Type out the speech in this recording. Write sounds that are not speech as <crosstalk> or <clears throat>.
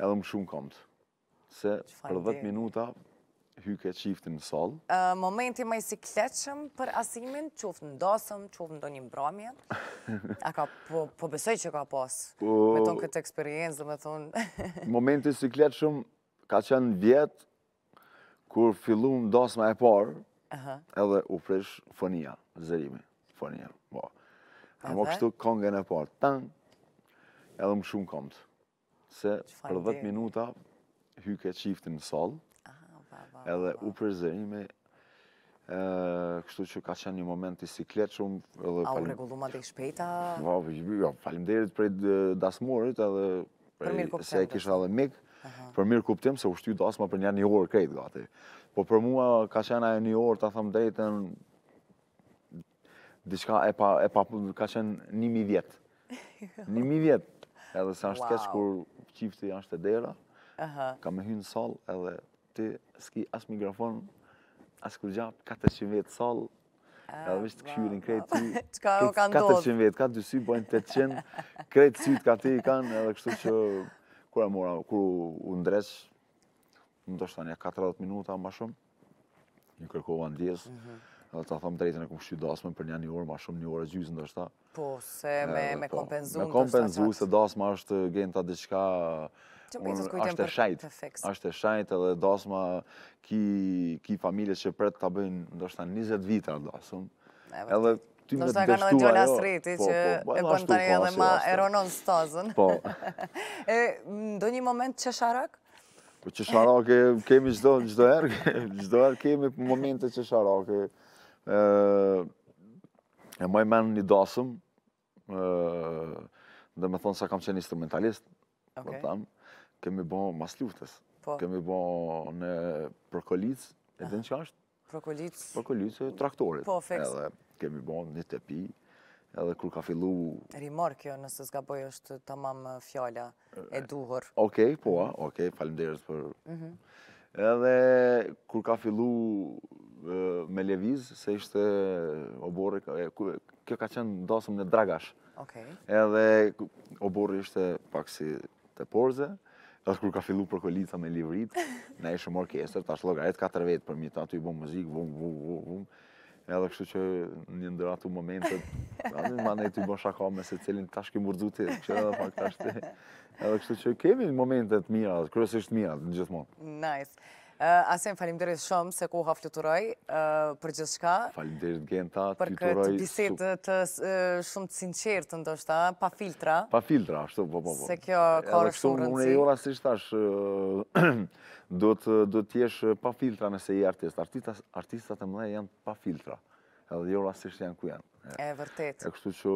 edhe më shumë komët. Se për 10 minuta hyke qiftin në salë. Momenti me si kleqëm për asimin, qoftë në dosëm, qoftë në do një mbramje. <laughs> A ka po, po besoj që ka pas po, me tonë këtë eksperiencë dhe me thonë. <laughs> Momenti si kleqëm ka qenë vjetë kur fillu në dosëm e parë edhe u fresh fënia, zërimi, fënia. Po. A më kështu kongën e parë, tanë, edhe më shumë komëtë se për 10 minuta hyke qiftin në sol, edhe u përzeri me kështu që ka qenë një moment i si kletë shumë. Edhe, A u regullumë atë i shpejta? Va, jo, falimderit për dasmurit edhe për se e kisha edhe mikë, për mirë kuptim se u shtu dasma për një një orë krejtë gati. Po për mua ka qenë ajo një orë, ta thëmë drejten, diçka e pa, e pa, ka qenë një mi vjetë. <laughs> një mi vjetë, edhe se është keqë kur qifti janë shte dera, ka me hynë sal, edhe ti s'ki as mikrofon, as kur gjap, 400 vetë sal, ah, edhe vish të këshyrin krejt ti, <laughs> 400 ka dy sy, bojnë 800, <laughs> krejt syt ka ti i kanë, edhe kështu që, kura mora, kur u ndresh, më do shtë 40 minuta, më shumë, Një kërkova ndjesë, mhm dhe të thamë drejtën e këmë shqy dasmën për një një orë, ma shumë një orë e gjyëzë ndërsta. Po, se me kompenzu ndërsta. Me po, kompenzu, se dasma është genta diqka, është e shajtë, është e shajtë edhe dasma ki familje që pretë ta bëjnë ndërsta 20 vitër dasëm. Edhe ty me të dështu ajo. Nështë të rriti po, që po, e bënë të një edhe ma eronon stazën. Po. <laughs> në një moment që Po që sharak e kemi gjdo erë, gjdo <laughs> erë kemi momente që sharak e, e maj men një dasëm, dhe me thonë sa kam qenë instrumentalist, okay. Më kemi bo mas luftës, po. kemi bo në prokolic, e dhe në që ashtë? Prokolic? e traktorit. Po, fix. Edhe kemi bo një tepi, edhe kur ka fillu... Rimor kjo, nëse zga boj është të mamë fjalla e duhur. Okej, okay, po, okej, okay, për... Mm Edhe kur ka fillu me Leviz, se ishte oborri, kjo ka qenë dosëm në Dragash. Edhe oborri ishte pak si të porze, edhe kur ka fillu për me Livrit, <laughs> ne ishëm orkester, ta shloga katër vetë për mi të aty i bom muzik, vum, vum, vum, vum. Edhe kështu që një ndërra të momentet, <laughs> adin ma ne të i bom me se cilin të tashki mërdzuti, kështu edhe pak tashti. <laughs> Edhe kështu që kemi momentet mirat, kërës ishtë mirat, në gjithmonë. Nice. Eh, Asen, falimderit shumë se koha fluturoj eh, për gjithë shka. Falimderit gjenta, fluturoj... Për këtë biset të eh, shumë të sinqertë të ndoshta, pa filtra. Pa filtra, ashtu, po, po, po. Se kjo kërë shumë rëndësi. Unë e jo rasisht ashtë, <clears throat> do të tjesh pa filtra nëse i artist. Artistat e mëne janë pa filtra, edhe jo rasisht janë ku janë. E, vërtet. E kështu që...